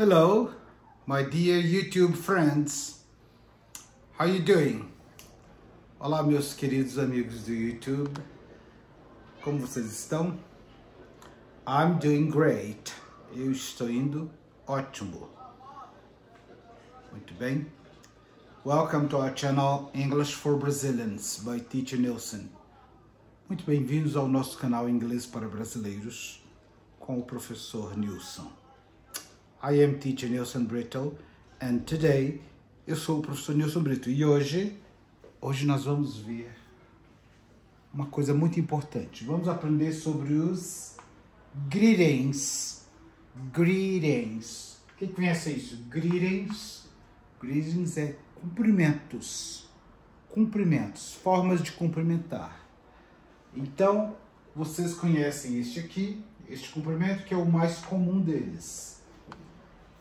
Hello, my dear YouTube friends. How you doing? Olá, meus queridos amigos do YouTube. Como vocês estão? I'm doing great. Eu estou indo ótimo. Muito bem. Welcome to our channel English for Brazilians by Teacher Nelson. Muito bem-vindos ao nosso canal Inglês para Brasileiros com o professor Nilson. I am teacher Nilson Brito and today eu sou o professor Nelson Brito e hoje, hoje nós vamos ver uma coisa muito importante. Vamos aprender sobre os greetings. Greetings. Quem conhece isso? Greetings. Greetings é cumprimentos. Cumprimentos, formas de cumprimentar. Então, vocês conhecem este aqui, este cumprimento que é o mais comum deles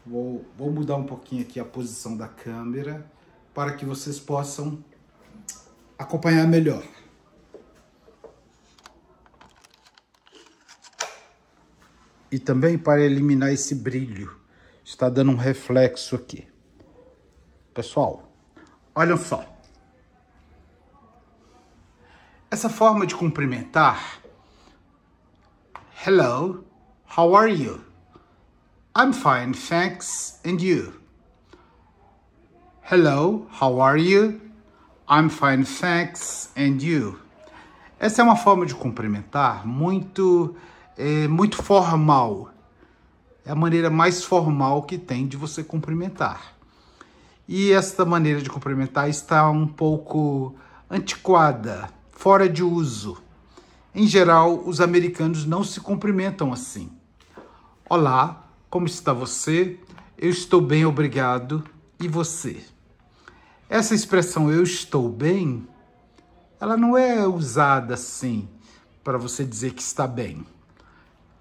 Vou, vou mudar um pouquinho aqui a posição da câmera para que vocês possam acompanhar melhor. E também para eliminar esse brilho. Está dando um reflexo aqui. Pessoal, olha só. Essa forma de cumprimentar. Hello, how are you? I'm fine, thanks. And you? Hello, how are you? I'm fine, thanks. And you? Essa é uma forma de cumprimentar muito, é, muito formal. É a maneira mais formal que tem de você cumprimentar. E esta maneira de cumprimentar está um pouco antiquada, fora de uso. Em geral, os americanos não se cumprimentam assim. Olá, como está você? Eu estou bem, obrigado. E você? Essa expressão eu estou bem, ela não é usada assim para você dizer que está bem.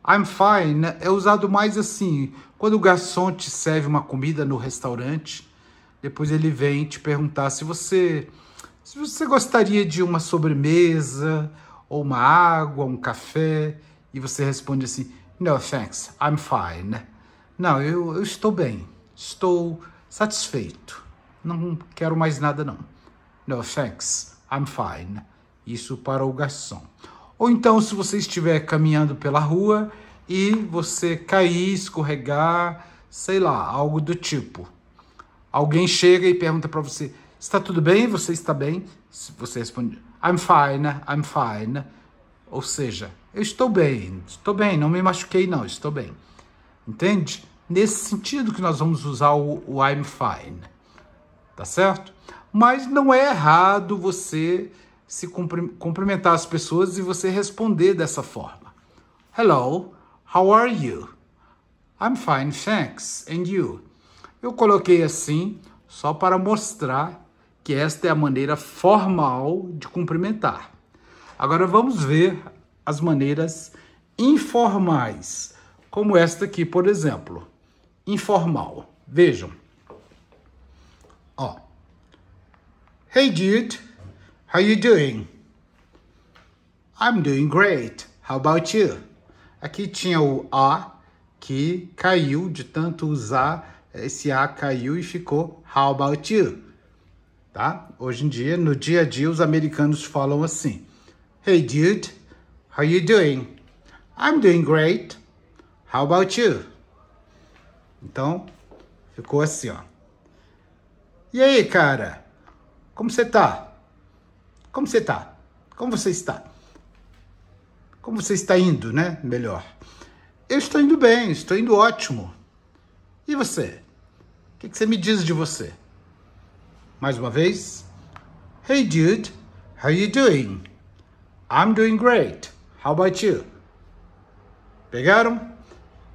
I'm fine né? é usado mais assim, quando o garçom te serve uma comida no restaurante, depois ele vem te perguntar se você se você gostaria de uma sobremesa ou uma água, um café, e você responde assim: "No, thanks. I'm fine." Não, eu, eu estou bem, estou satisfeito, não quero mais nada não. No thanks, I'm fine. Isso para o garçom. Ou então, se você estiver caminhando pela rua e você cair, escorregar, sei lá, algo do tipo. Alguém chega e pergunta para você: está tudo bem? Você está bem? Você responde: I'm fine, I'm fine. Ou seja, eu estou bem, estou bem, não me machuquei, não, estou bem. Entende? Nesse sentido que nós vamos usar o, o I'm fine, tá certo? Mas não é errado você se cumprimentar as pessoas e você responder dessa forma. Hello, how are you? I'm fine, thanks. And you? Eu coloquei assim só para mostrar que esta é a maneira formal de cumprimentar. Agora vamos ver as maneiras informais como esta aqui, por exemplo, informal. Vejam. Ó. Hey dude, how you doing? I'm doing great. How about you? Aqui tinha o a que caiu de tanto usar, esse a caiu e ficou how about you? Tá? Hoje em dia, no dia a dia, os americanos falam assim: Hey dude, how you doing? I'm doing great. How about you? Então, ficou assim, ó. E aí, cara? Como você tá? Como você tá? Como você está? Como você está indo, né? Melhor. Eu estou indo bem, estou indo ótimo. E você? O que, você me diz de você? Mais uma vez. Hey, dude. How you doing? I'm doing great. How about you? Pegaram?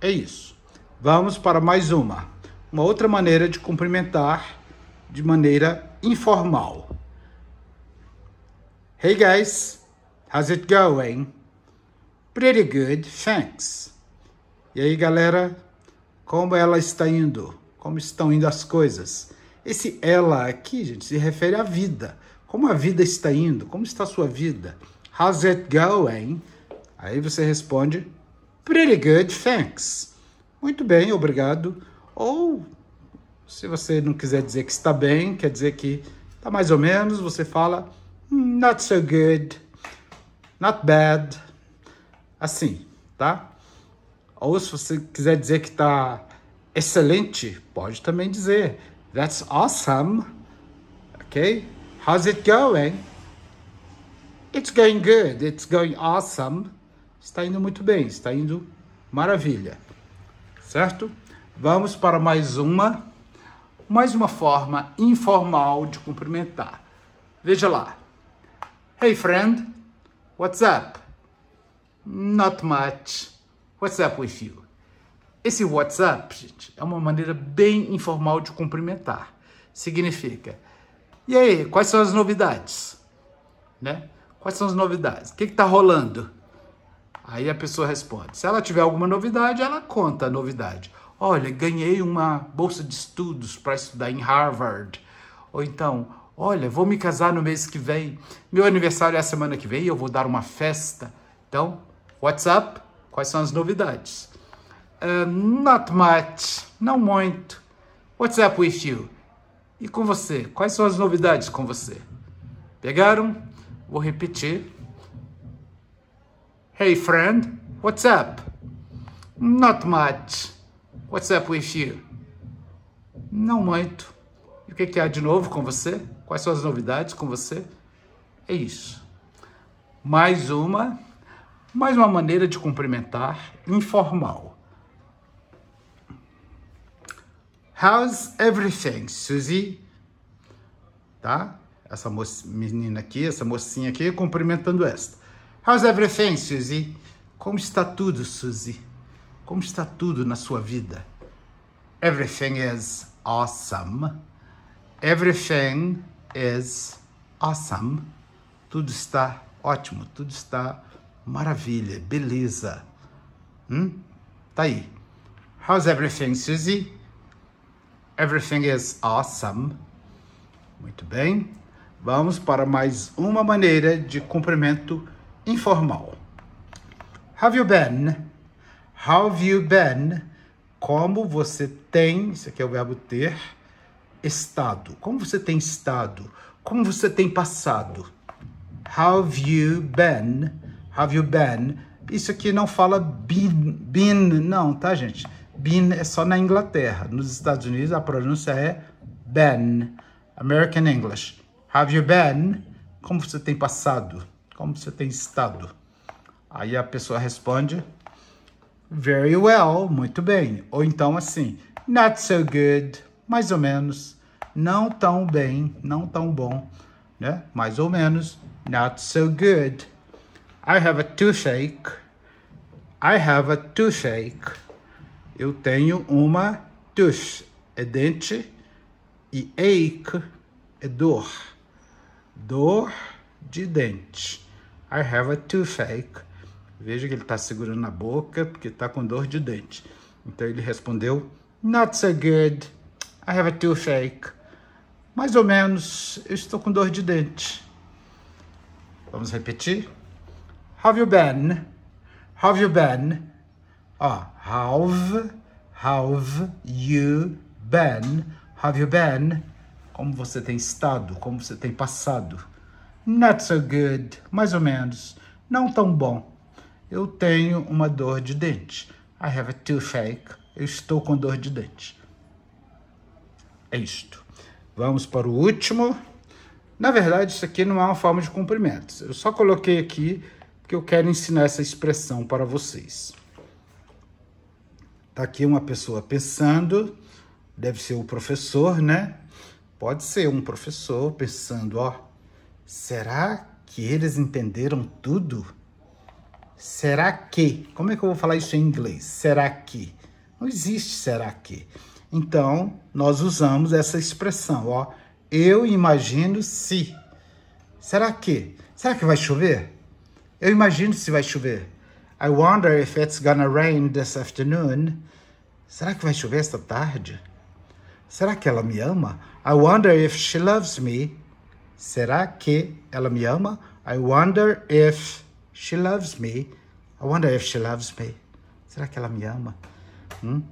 É isso. Vamos para mais uma. Uma outra maneira de cumprimentar de maneira informal. Hey guys, how's it going? Pretty good, thanks. E aí, galera, como ela está indo? Como estão indo as coisas? Esse ela aqui, gente, se refere à vida. Como a vida está indo? Como está a sua vida? How's it going? Aí você responde Pretty good, thanks. Muito bem, obrigado. Ou, se você não quiser dizer que está bem, quer dizer que está mais ou menos, você fala hmm, not so good, not bad, assim, tá? Ou se você quiser dizer que está excelente, pode também dizer that's awesome, ok? How's it going? It's going good, it's going awesome. Está indo muito bem, está indo maravilha. Certo? Vamos para mais uma, mais uma forma informal de cumprimentar. Veja lá. Hey friend, what's up? Not much. What's up with you? Esse WhatsApp, gente, é uma maneira bem informal de cumprimentar. Significa, e aí, quais são as novidades? Né? Quais são as novidades? O que está rolando? Aí a pessoa responde. Se ela tiver alguma novidade, ela conta a novidade. Olha, ganhei uma bolsa de estudos para estudar em Harvard. Ou então, olha, vou me casar no mês que vem. Meu aniversário é a semana que vem, eu vou dar uma festa. Então, WhatsApp, quais são as novidades? Uh, not much, não muito. What's up with you? E com você, quais são as novidades com você? Pegaram? Vou repetir. Hey friend, what's up? Not much. What's up with you? Não muito. E o que, é que há de novo com você? Quais são as novidades com você? É isso. Mais uma, mais uma maneira de cumprimentar informal. How's everything, Suzy? Tá? Essa moça, menina aqui, essa mocinha aqui cumprimentando esta. How's everything, Suzy? Como está tudo, Suzy? Como está tudo na sua vida? Everything is awesome. Everything is awesome. Tudo está ótimo, tudo está maravilha, beleza. Hum? Tá aí. How's everything, Suzy? Everything is awesome. Muito bem. Vamos para mais uma maneira de cumprimento informal. Have you been? How Have you been? Como você tem, isso aqui é o verbo ter, estado. Como você tem estado? Como você tem passado? Have you been? Have you been? Isso aqui não fala been, been não, tá, gente? Been é só na Inglaterra. Nos Estados Unidos a pronúncia é been. American English. Have you been? Como você tem passado? Como você tem estado? Aí a pessoa responde, very well, muito bem. Ou então assim, not so good, mais ou menos. Não tão bem, não tão bom, né? Mais ou menos, not so good. I have a toothache. I have a toothache. Eu tenho uma tooth, é dente, e ache é dor. Dor de dente. I have a toothache. Veja que ele está segurando a boca porque está com dor de dente. Então ele respondeu, Not so good. I have a toothache. Mais ou menos, eu estou com dor de dente. Vamos repetir? Have you been? Have you been? Ó, ah, have, have you been? Have you been? Como você tem estado? Como você tem passado? not so good, mais ou menos, não tão bom. Eu tenho uma dor de dente. I have a toothache. Eu estou com dor de dente. É isto. Vamos para o último. Na verdade, isso aqui não é uma forma de cumprimentos. Eu só coloquei aqui porque eu quero ensinar essa expressão para vocês. Tá aqui uma pessoa pensando, deve ser o professor, né? Pode ser um professor pensando, ó, Será que eles entenderam tudo? Será que? Como é que eu vou falar isso em inglês? Será que? Não existe será que. Então, nós usamos essa expressão, ó. Eu imagino se. Será que? Será que vai chover? Eu imagino se vai chover. I wonder if it's gonna rain this afternoon. Será que vai chover esta tarde? Será que ela me ama? I wonder if she loves me. Será que ela me ama? I wonder if she loves me. I wonder if she loves me. Será que ela me ama? Hum?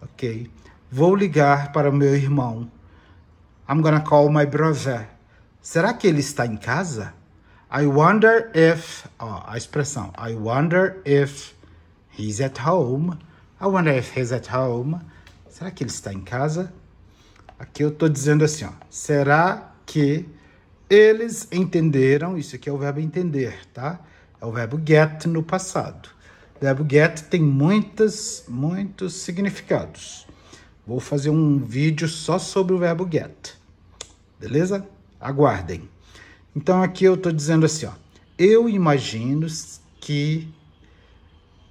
Ok. Vou ligar para o meu irmão. I'm gonna call my brother. Será que ele está em casa? I wonder if... Ó, a expressão. I wonder if he's at home. I wonder if he's at home. Será que ele está em casa? Aqui eu estou dizendo assim, ó. Será que eles entenderam, isso aqui é o verbo entender, tá? É o verbo get no passado. O verbo get tem muitas, muitos significados. Vou fazer um vídeo só sobre o verbo get, beleza? Aguardem. Então aqui eu estou dizendo assim, ó, eu imagino que,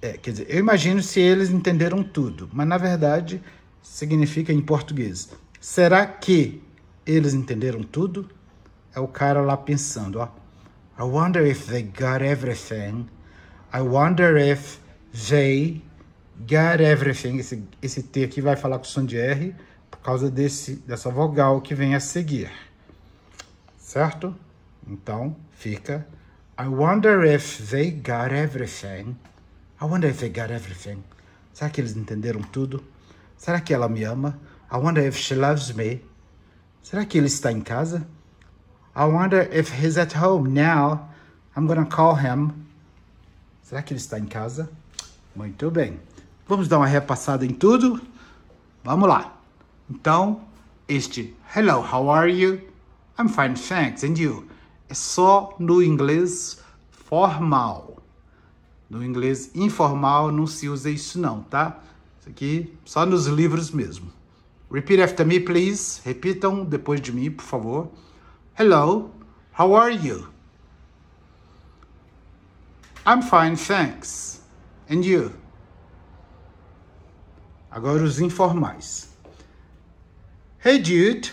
é, quer dizer, eu imagino se eles entenderam tudo, mas na verdade significa em português, será que eles entenderam tudo? É o cara lá pensando, ó. I wonder if they got everything. I wonder if they got everything. Esse, esse T aqui vai falar com som de R por causa desse, dessa vogal que vem a seguir. Certo? Então, fica. I wonder if they got everything. I wonder if they got everything. Será que eles entenderam tudo? Será que ela me ama? I wonder if she loves me. Será que ele está em casa? I wonder if he's at home now. I'm gonna call him. Será que ele está em casa? Muito bem. Vamos dar uma repassada em tudo? Vamos lá. Então, este Hello, how are you? I'm fine, thanks. And you? É só no inglês formal. No inglês informal não se usa isso não, tá? Isso aqui só nos livros mesmo. Repeat after me, please. Repitam depois de mim, por favor. Hello, how are you? I'm fine, thanks. And you? Agora os informais. Hey dude,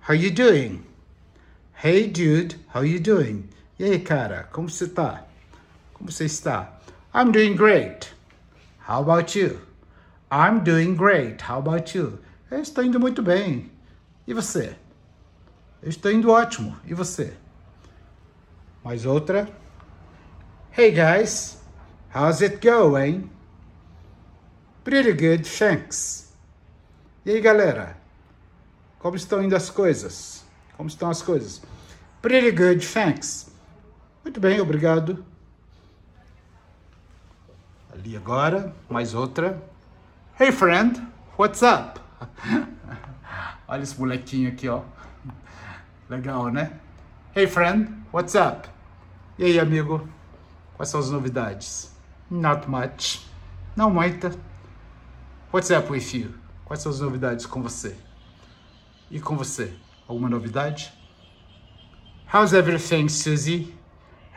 how you doing? Hey dude, how you doing? E aí, cara, como você tá? Como você está? I'm doing great. How about you? I'm doing great. How about you? Eu estou indo muito bem. E você? Eu estou indo ótimo. E você? Mais outra. Hey guys, how's it going? Pretty good, thanks. E aí galera? Como estão indo as coisas? Como estão as coisas? Pretty good, thanks. Muito bem, obrigado. Ali agora, mais outra. Hey friend, what's up? Olha esse molequinho aqui, ó. Legal, né? Hey, friend, what's up? E aí, amigo? Quais são as novidades? Not much. Não muita. What's up with you? Quais são as novidades com você? E com você? Alguma novidade? How's everything, Suzy?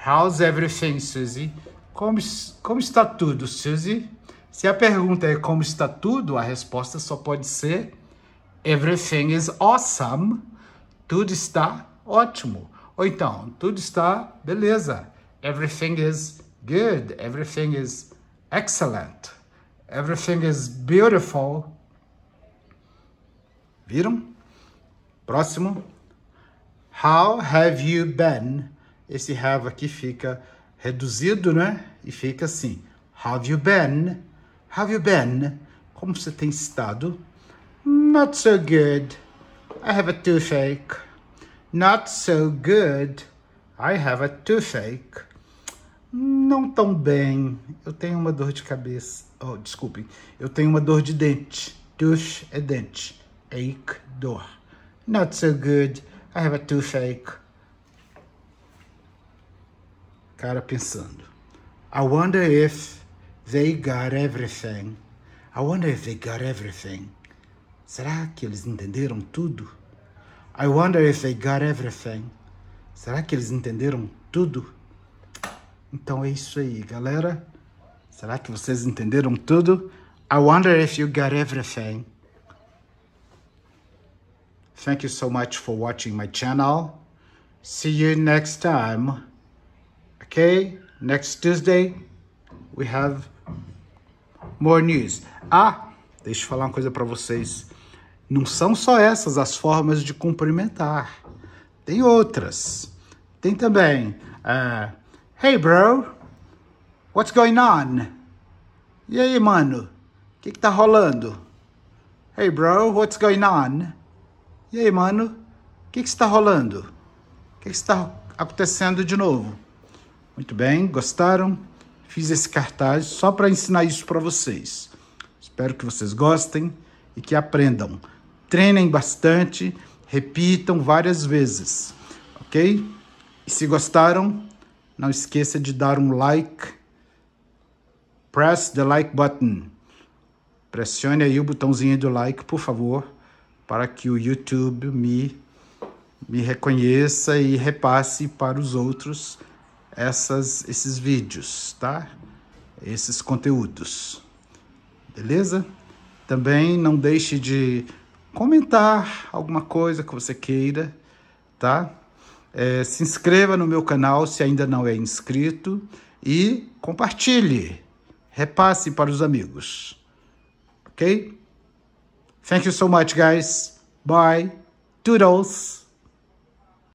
How's everything, Suzy? Como, como está tudo, Suzy? Se a pergunta é como está tudo, a resposta só pode ser everything is awesome. Tudo está ótimo. Ou então, tudo está beleza. Everything is good. Everything is excellent. Everything is beautiful. Viram? Próximo. How have you been? Esse have aqui fica reduzido, né? E fica assim. Have you been? Have you been? Como você tem estado? Not so good. I have a toothache. Not so good. I have a toothache. Não tão bem. Eu tenho uma dor de cabeça. Oh, desculpem. Eu tenho uma dor de dente. Tooth é dente. Ache, dor. Not so good. I have a toothache. Cara pensando. I wonder if They got everything. I wonder if they got everything. Será que eles entenderam tudo? I wonder if they got everything. Será que eles entenderam tudo? Então é isso aí, galera. Será que vocês entenderam tudo? I wonder if you got everything. Thank you so much for watching my channel. See you next time. Okay, next Tuesday we have news. Ah, deixa eu falar uma coisa para vocês. Não são só essas as formas de cumprimentar. Tem outras. Tem também. Uh, hey, bro. What's going on? E aí, mano? O que, que tá rolando? Hey, bro. What's going on? E aí, mano? O que, que está rolando? O que, que está acontecendo de novo? Muito bem, gostaram? Fiz esse cartaz só para ensinar isso para vocês. Espero que vocês gostem e que aprendam. Treinem bastante, repitam várias vezes, ok? E se gostaram, não esqueça de dar um like. Press the like button. Pressione aí o botãozinho do like, por favor, para que o YouTube me, me reconheça e repasse para os outros essas, esses vídeos, tá? Esses conteúdos, beleza? Também não deixe de comentar alguma coisa que você queira, tá? É, se inscreva no meu canal se ainda não é inscrito e compartilhe, repasse para os amigos, ok? Thank you so much, guys. Bye. Toodles.